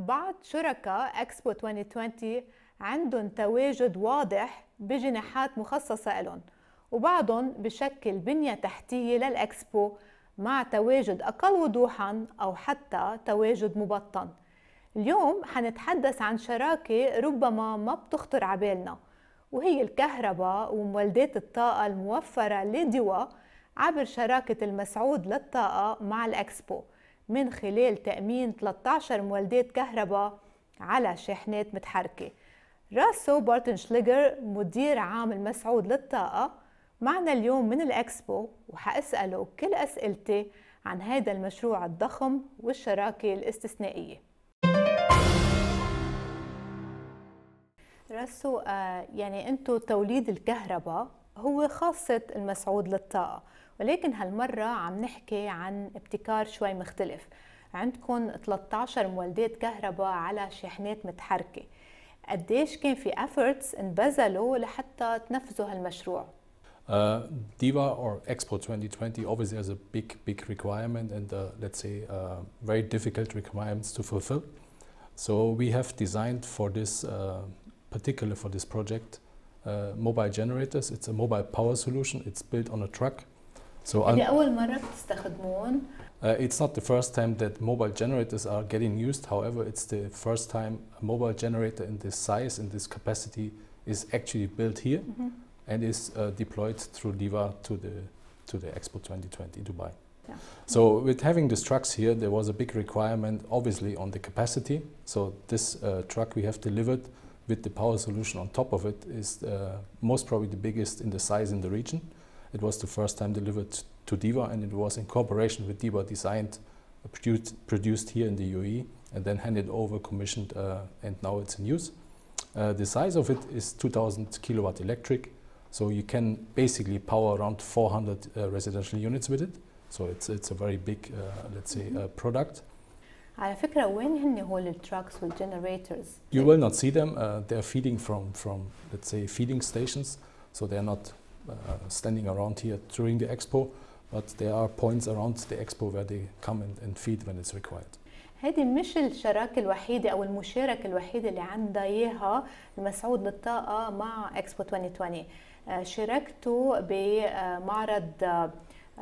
بعض شركاء اكسبو 2020 عندهم تواجد واضح بجناحات مخصصة لهم وبعضهم بشكل بنية تحتية للإكسبو مع تواجد أقل وضوحا أو حتى تواجد مبطن اليوم حنتحدث عن شراكة ربما ما بتخطر عبالنا وهي الكهرباء ومولدات الطاقة الموفرة لدوا عبر شراكة المسعود للطاقة مع الإكسبو من خلال تأمين 13 مولدات كهرباء على شاحنات متحركة راسو بارتن شليجر مدير عام المسعود للطاقة معنا اليوم من الأكسبو وحأسأله كل أسئلتي عن هذا المشروع الضخم والشراكة الاستثنائية راسو آه، يعني أنتو توليد الكهرباء هو خاصة المسعود للطاقة ولكن هالمرة عم نحكي عن ابتكار شوي مختلف عندكم 13 مولدات كهرباء على شاحنات متحركة قديش كان في افورتس انبذلوا لحتى تنفذوا هالمشروع؟ Uh, DIVA or Expo 2020 obviously has a big, big requirement and uh, let's say uh, very difficult requirements to fulfill. So we have designed for this, uh, particular for this project, uh, mobile generators. It's a mobile power solution. It's built on a truck So Uh, it's not the first time that mobile generators are getting used. However, it's the first time a mobile generator in this size, in this capacity, is actually built here mm -hmm. and is uh, deployed through Diva to the to the Expo 2020 Dubai. Yeah. So with having these trucks here, there was a big requirement, obviously, on the capacity. So this uh, truck we have delivered with the power solution on top of it is uh, most probably the biggest in the size in the region. It was the first time delivered to Diva and it was in cooperation with Diva designed, produced, here in the UAE and then handed over, commissioned, uh, and now it's in use. Uh, the size of it is 2000 kilowatt electric, so you can basically power around 400 uh, residential units with it. So it's, it's a very big, uh, let's say, uh, mm-hmm. product. على فكرة وين هن هو التراكس والجنريتورز؟ You will not see them. Uh, they're feeding from, from, let's say, feeding stations. So they're not Uh, standing around here during the expo, but there are points around the expo where they come and, and feed when it's required. هذه مش الشراكة الوحيدة أو المشاركة الوحيدة اللي عندها إياها المسعود للطاقة مع إكسبو 2020 uh, شاركته بمعرض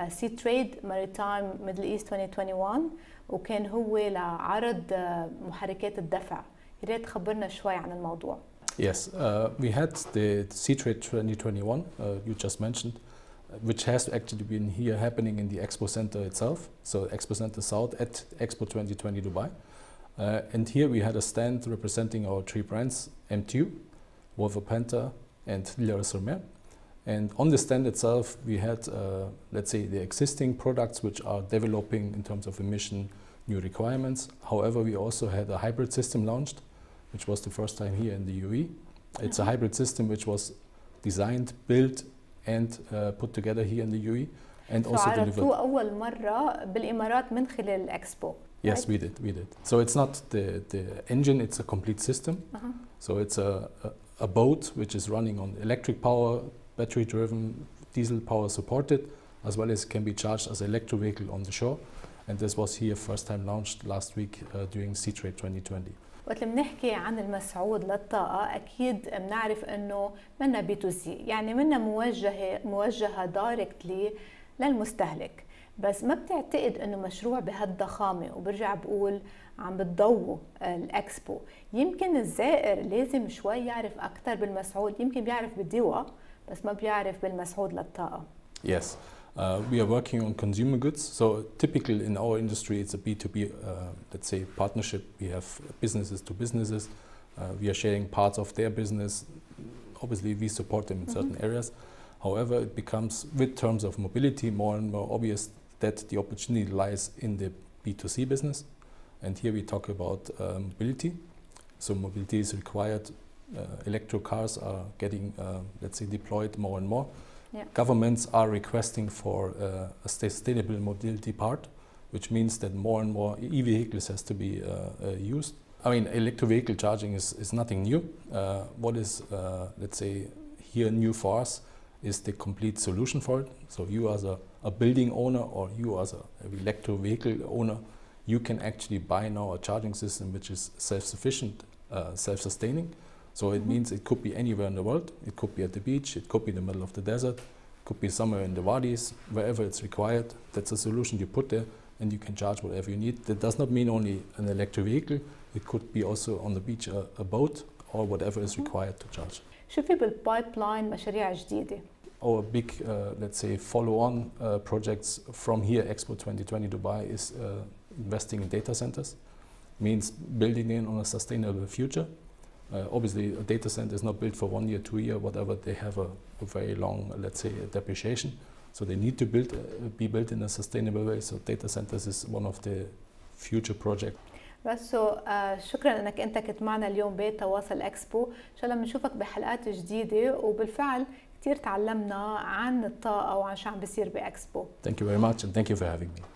سي تريد ماريتايم ميدل ايست 2021 وكان هو لعرض uh، محركات الدفع يا ريت تخبرنا شوي عن الموضوع Yes, uh, we had the C-Trade 2021 uh, you just mentioned, uh, which has actually been here happening in the Expo Center itself, so Expo Center South at Expo 2020 Dubai. Uh, and here we had a stand representing our three brands, MTU, Volvo Penta, and Lillerup And on the stand itself, we had, uh, let's say, the existing products which are developing in terms of emission new requirements. However, we also had a hybrid system launched, which was the first time here in the UE. It's a mhm. hybrid system which was designed, built, and uh, put together here in the UE, and also delivered. أول Yes, we did, we did. So it's not the, the engine, it's a complete system. Uh -huh. So it's a, a, a boat which is running on electric power, battery driven, diesel power supported, as well as can be charged as an electric vehicle on the shore. and this was here first time launched last week uh, during C-Trade 2020. وقت بنحكي عن المسعود للطاقة أكيد بنعرف أنه منا بي تو سي يعني منا موجهة موجهة دايركتلي للمستهلك بس ما بتعتقد انه مشروع بهالضخامه وبرجع بقول عم بتضووا الاكسبو يمكن الزائر لازم شوي يعرف اكثر بالمسعود يمكن بيعرف بالدواء بس ما بيعرف بالمسعود للطاقه Yes. Uh, we are working on consumer goods. So typically in our industry, it's a B2B, uh, let's say, partnership. We have businesses to businesses. Uh, we are sharing parts of their business. Obviously, we support them in mm -hmm. certain areas. However, it becomes, with terms of mobility, more and more obvious that the opportunity lies in the B2C business. And here we talk about uh, mobility. So mobility is required. Uh, electric cars are getting, uh, let's say, deployed more and more yeah. governments are requesting for uh, a sustainable mobility part, which means that more and more e-vehicles has to be uh, uh, used. I mean, electric vehicle charging is, is nothing new. Uh, what is, uh, let's say, here new for us is the complete solution for it. So you as a, a building owner or you as an electric vehicle owner, you can actually buy now a charging system which is self-sufficient, self-sustaining, so it means it could be anywhere in the world. It could be at the beach. It could be in the middle of the desert. It could be somewhere in the wadis, wherever it's required. That's a solution you put there, and you can charge whatever you need. That does not mean only an electric vehicle. It could be also on the beach a, a boat or whatever is mm-hmm. required to charge. Our big, uh, let's say, follow-on uh, projects from here, Expo 2020 Dubai, is uh, investing in data centers. Means building in on a sustainable future. Uh, obviously, a data center is not built for one year, two year, whatever. They have a, a very long, let's say, depreciation. So they need to build, uh, be built in a sustainable way. So data centers is one of the future projects. بس uh, آه شكرا انك انت كنت معنا اليوم بتواصل اكسبو ان شاء الله بنشوفك بحلقات جديده وبالفعل كثير تعلمنا عن الطاقه وعن شو عم بيصير باكسبو. Thank you very much and thank you for having me.